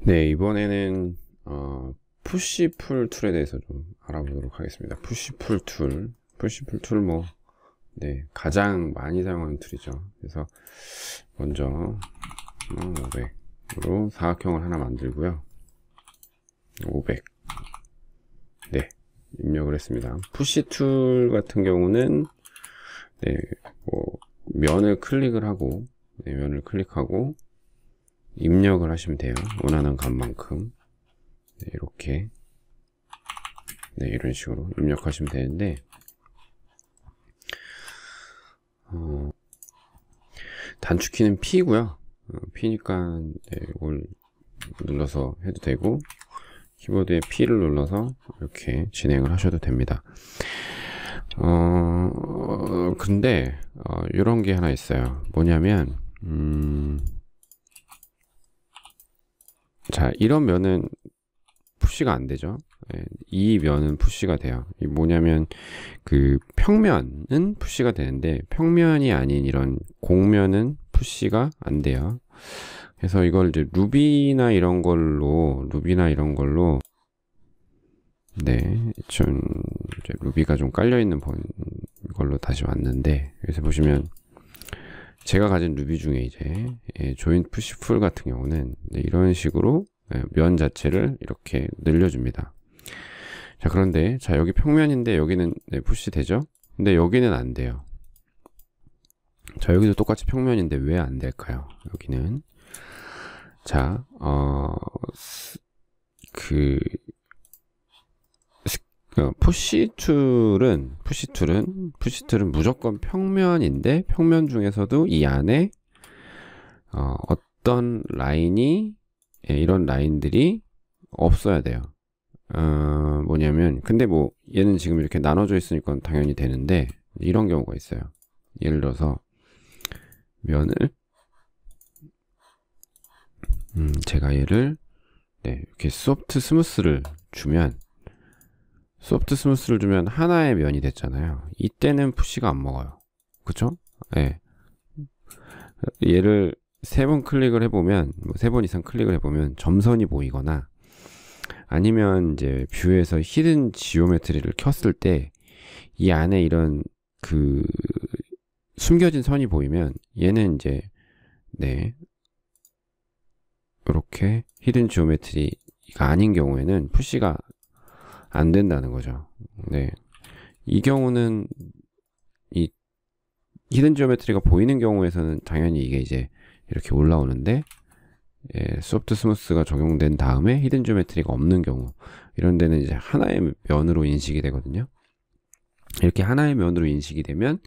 네, 이번에는 어, 푸시풀 툴에 대해서 좀 알아보도록 하겠습니다. 푸시풀 툴, 푸시풀 툴 뭐, 네, 가장 많이 사용하는 툴이죠. 그래서 먼저 500으로 사각형을 하나 만들고요. 500, 네, 입력을 했습니다. 푸시 툴 같은 경우는 네, 뭐, 면을 클릭을 하고, 네, 면을 클릭하고 입력을 하시면 돼요. 원하는 값만큼 네, 이렇게 네, 이런 식으로 입력하시면 되는데 어, 단축키는 P고요. 어, P니까 네, 이걸 눌러서 해도 되고 키보드에 P를 눌러서 이렇게 진행을 하셔도 됩니다. 어, 근데, 어, 이런 게 하나 있어요. 뭐냐면, 음, 자, 이런 면은 푸시가 안 되죠. 예, 이 면은 푸시가 돼요. 뭐냐면 그 평면은 푸시가 되는데 평면이 아닌 이런 공면은 푸시가 안 돼요. 그래서 이걸 이제 루비나 이런 걸로 루비나 이런 걸로 네, 좀 루비가 좀 깔려 있는 걸로 다시 왔는데 여기서 보시면 제가 가진 루비 중에 이제 예, 조인 푸시풀 같은 경우는 네, 이런 식으로 예, 면 자체를 이렇게 늘려줍니다. 자 그런데 자 여기 평면인데 여기는 네, 푸시 되죠? 근데 여기는 안 돼요. 자 여기도 똑같이 평면인데 왜 안 될까요? 여기는 자, 어, 그, 푸시툴은 푸시툴은 푸시툴은 무조건 평면인데 평면 중에서도 이 안에 어, 떤 라인이 예, 이런 라인들이 없어야 돼요. 어, 뭐냐면 근데 뭐 얘는 지금 이렇게 나눠져 있으니까 당연히 되는데 이런 경우가 있어요. 예를 들어서 면을 음, 제가 얘를 네, 이렇게 소프트 스무스를 주면 소프트 스무스를 주면 하나의 면이 됐잖아요. 이때는 푸시가 안 먹어요. 그쵸? 예. 네. 얘를 세 번 클릭을 해보면, 뭐 세번 이상 클릭을 해보면 점선이 보이거나 아니면 이제 뷰에서 히든 지오메트리를 켰을 때 이 안에 이런 그 숨겨진 선이 보이면 얘는 이제 네 이렇게 히든 지오메트리가 아닌 경우에는 푸시가 안 된다는 거죠. 네. 이 경우는 이 히든 지오메트리가 보이는 경우에서는 당연히 이게 이제 이렇게 올라오는데 예, 소프트 스무스가 적용된 다음에 히든 지오메트리가 없는 경우 이런 데는 이제 하나의 면으로 인식이 되거든요. 이렇게 하나의 면으로 인식이 되면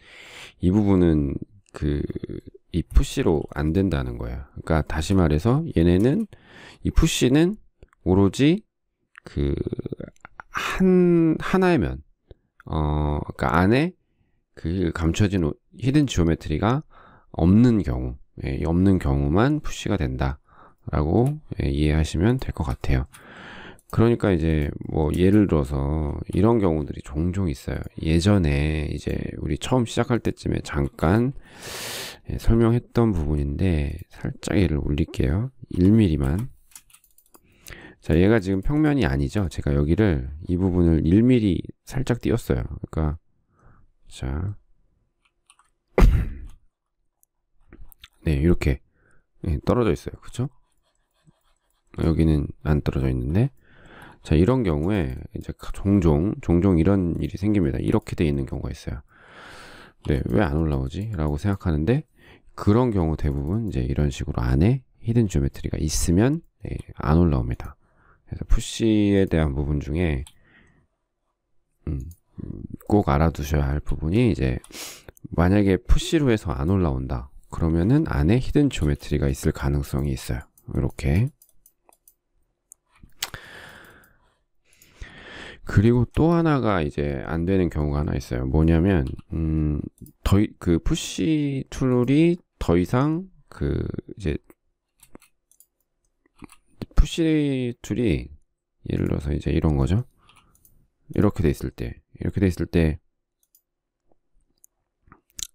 이 부분은 그 이 푸시로 안 된다는 거예요 그러니까 다시 말해서 얘네는 이 푸시는 오로지 그한 하나의 면, 어, 그 안에 그 감춰진 히든 지오메트리가 없는 경우, 예, 없는 경우만 푸시가 된다라고 예, 이해하시면 될 것 같아요. 그러니까 이제 뭐 예를 들어서 이런 경우들이 종종 있어요. 예전에 이제 우리 처음 시작할 때쯤에 잠깐 예, 설명했던 부분인데 살짝 얘를 올릴게요. 1mm만 자, 얘가 지금 평면이 아니죠. 제가 여기를 이 부분을 1mm 살짝 띄웠어요. 그러니까 자. 네, 이렇게 네, 떨어져 있어요. 그렇죠? 여기는 안 떨어져 있는데 자, 이런 경우에 이제 종종 종종 이런 일이 생깁니다. 이렇게 돼 있는 경우가 있어요. 네, 왜 안 올라오지? 라고 생각하는데 그런 경우 대부분 이제 이런 식으로 안에 히든 주메트리가 있으면 네, 안 올라옵니다. 그래서 푸시에 대한 부분 중에 음, 꼭 알아두셔야 할 부분이 이제 만약에 푸시로 해서 안 올라온다 그러면은 안에 히든 조메트리가 있을 가능성이 있어요 이렇게 그리고 또 하나가 이제 안 되는 경우가 하나 있어요 뭐냐면 음, 더그 푸시 툴이 더 이상 그 이제 푸시 툴이 예를 들어서 이제 이런 거죠. 이렇게 돼 있을 때, 이렇게 돼 있을 때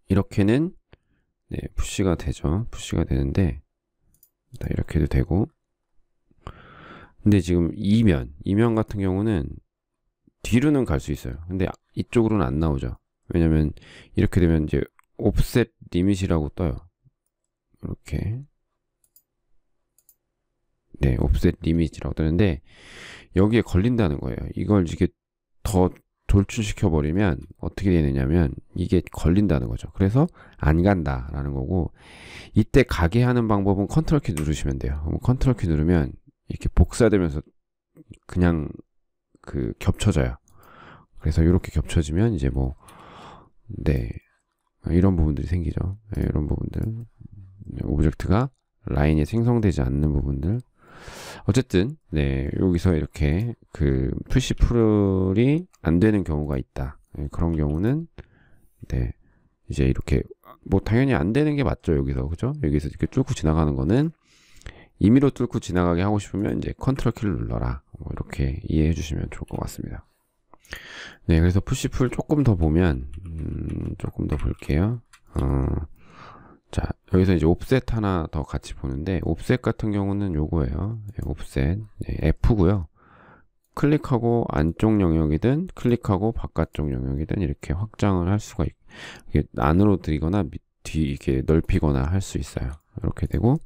이렇게는 네, 푸시가 되죠. 푸시가 되는데 이렇게 해도 되고 근데 지금 이면, 이면 같은 경우는 뒤로는 갈 수 있어요. 근데 이쪽으로는 안 나오죠. 왜냐면 이렇게 되면 이제 옵셋 리밋이라고 떠요. 이렇게 네, 옵셋 리밋이라고 뜨는데 여기에 걸린다는 거예요. 이걸 이게 더 돌출시켜 버리면 어떻게 되느냐면 이게 걸린다는 거죠. 그래서 안 간다라는 거고 이때 가게 하는 방법은 컨트롤 키 누르시면 돼요. 그럼 컨트롤 키 누르면 이렇게 복사되면서 그냥 그 겹쳐져요. 그래서 이렇게 겹쳐지면 이제 뭐 네. 이런 부분들이 생기죠. 네, 이런 부분들. 오브젝트가 라인이 생성되지 않는 부분들 어쨌든 네 여기서 이렇게 그 푸시 풀이 안 되는 경우가 있다. 네, 그런 경우는 네 이제 이렇게 뭐 당연히 안 되는 게 맞죠 여기서 그죠? 여기서 이렇게 뚫고 지나가는 거는 임의로 뚫고 지나가게 하고 싶으면 이제 컨트롤 키를 눌러라 뭐 이렇게 이해해 주시면 좋을 것 같습니다. 네 그래서 푸시풀 조금 더 보면 음, 조금 더 볼게요. 어, 자, 여기서 이제 옵셋 하나 더 같이 보는데 옵셋 같은 경우는 요거예요. 예, 옵셋 예, F고요. 클릭하고 안쪽 영역이든 클릭하고 바깥쪽 영역이든 이렇게 확장을 할 수가 있, 이게 안으로 들이거나 뒤 이렇게 넓히거나 할 수 있어요. 이렇게 되고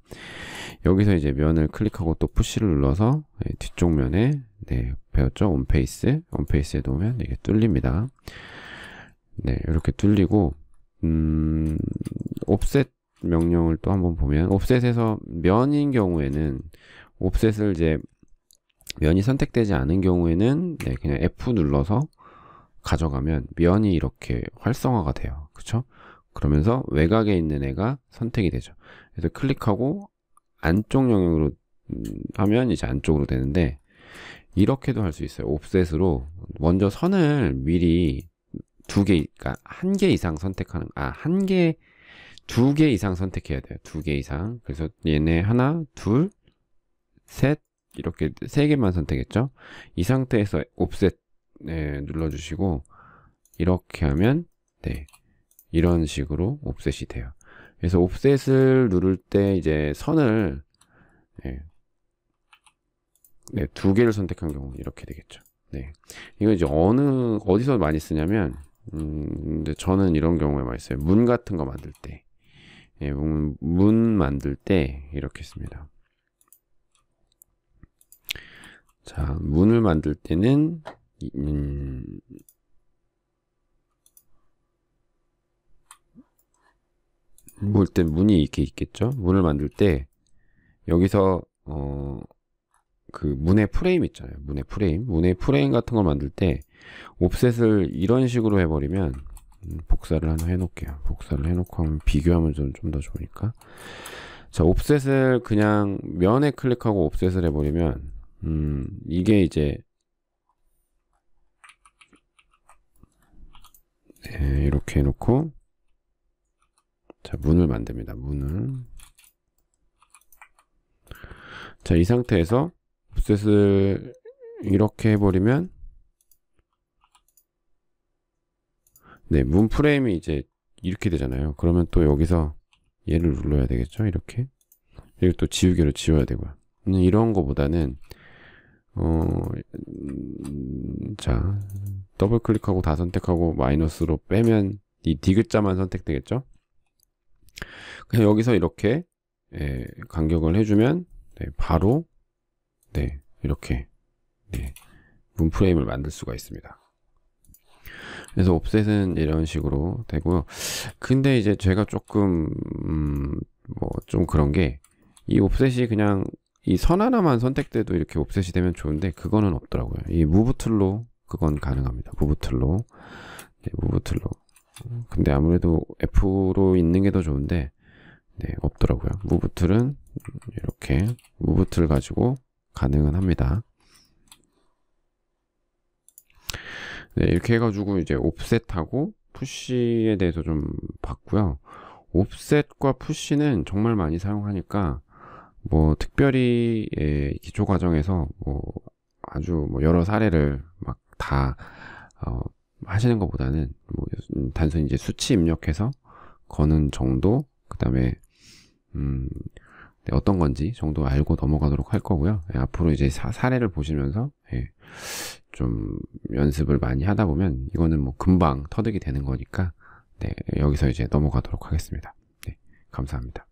여기서 이제 면을 클릭하고 또 푸시를 눌러서 예, 뒤쪽 면에 네, 배웠죠? 온페이스, 온페이스에 놓으면 이게 뚫립니다. 네, 이렇게 뚫리고 음, 옵셋 명령을 또 한번 보면 옵셋에서 면인 경우에는 옵셋을 이제 면이 선택되지 않은 경우에는 네, 그냥 F 눌러서 가져가면 면이 이렇게 활성화가 돼요. 그쵸? 그러면서 외곽에 있는 애가 선택이 되죠. 그래서 클릭하고 안쪽 영역으로 음, 하면 이제 안쪽으로 되는데 이렇게도 할 수 있어요. 옵셋으로 먼저 선을 미리 두 개, 그러니까 한 개 이상 선택하는, 아, 한 개, 두 개 이상 선택해야 돼요. 두 개 이상. 그래서 얘네 하나, 둘, 셋, 이렇게 세 개만 선택했죠? 이 상태에서 옵셋 네, 눌러주시고 이렇게 하면 네 이런 식으로 옵셋이 돼요. 그래서 옵셋을 누를 때 이제 선을 네, 네, 두 개를 선택한 경우 이렇게 되겠죠. 네, 이거 이제 어느 어디서 많이 쓰냐면 음, 근데 저는 이런 경우에 많이 써요. 문 같은 거 만들 때. 예, 문, 문 만들 때 이렇게 씁니다. 자, 문을 만들 때는 음, 볼 때 문이 이렇게 있겠죠? 문을 만들 때 여기서 어그 문의 프레임 있잖아요. 문의 프레임. 문의 프레임 같은 걸 만들 때 옵셋을 이런 식으로 해버리면 음, 복사를 하나 해놓을게요. 복사를 해놓고 하면 비교하면 좀 더 좋으니까. 자, 옵셋을 그냥 면에 클릭하고 옵셋을 해버리면 음, 이게 이제 네, 이렇게 해놓고 자, 문을 만듭니다. 문을 자, 이 상태에서 옵셋을 이렇게 해버리면 네, 문 프레임이 이제 이렇게 되잖아요. 그러면 또 여기서 얘를 눌러야 되겠죠? 이렇게. 그리고 또 지우개로 지워야 되고요. 음, 이런 거보다는 어, 음, 자, 더블 클릭하고 다 선택하고 마이너스로 빼면 이 D 글자만 선택되겠죠? 그냥 여기서 이렇게 예, 간격을 해주면 네, 바로 네, 이렇게 네, 문 프레임을 만들 수가 있습니다. 그래서 옵셋은 이런 식으로 되고요. 근데 이제 제가 조금 음, 뭐좀 그런 게 이 옵셋이 그냥 이 선 하나만 선택돼도 이렇게 옵셋이 되면 좋은데 그거는 없더라고요. 이 무브 툴로 그건 가능합니다. 무브 툴로 네, 무브 툴로. 근데 아무래도 F로 있는 게 더 좋은데 네, 없더라고요. 무브 툴은 이렇게 무브 툴 가지고 가능은 합니다. 네, 이렇게 해가지고 이제 옵셋하고 푸시에 대해서 좀 봤고요. 옵셋과 푸시는 정말 많이 사용하니까 뭐 특별히 예, 기초 과정에서 뭐 아주 뭐 여러 사례를 막다 어, 하시는 것보다는 뭐 음, 단순히 이제 수치 입력해서 거는 정도 그 다음에 음 네, 어떤 건지 정도 알고 넘어가도록 할 거고요. 예, 앞으로 이제 사, 사례를 보시면서 예, 좀 연습을 많이 하다 보면 이거는 뭐 금방 터득이 되는 거니까 네, 여기서 이제 넘어가도록 하겠습니다. 네, 감사합니다.